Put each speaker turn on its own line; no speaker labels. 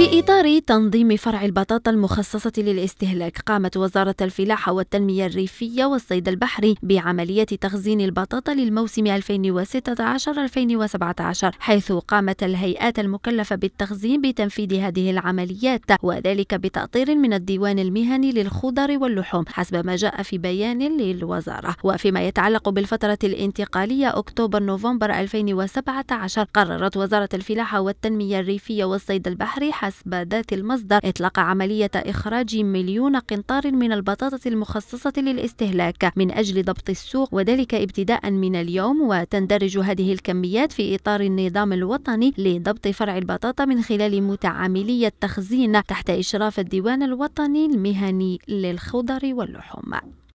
في إطار تنظيم فرع البطاطا المخصصة للاستهلاك قامت وزارة الفلاحة والتنمية الريفية والصيد البحري بعملية تخزين البطاطا للموسم 2016-2017 حيث قامت الهيئات المكلفة بالتخزين بتنفيذ هذه العمليات وذلك بتأطير من الديوان المهني للخضر واللحوم حسب ما جاء في بيان للوزارة وفيما يتعلق بالفترة الانتقالية أكتوبر نوفمبر 2017 قررت وزارة الفلاحة والتنمية الريفية والصيد البحري حسب ذات المصدر إطلق عملية إخراج مليون قنطار من البطاطا المخصصة للاستهلاك من أجل ضبط السوق وذلك ابتداء من اليوم وتندرج هذه الكميات في إطار النظام الوطني لضبط فرع البطاطا من خلال متعاملي التخزين تحت إشراف الديوان الوطني المهني للخضر واللحوم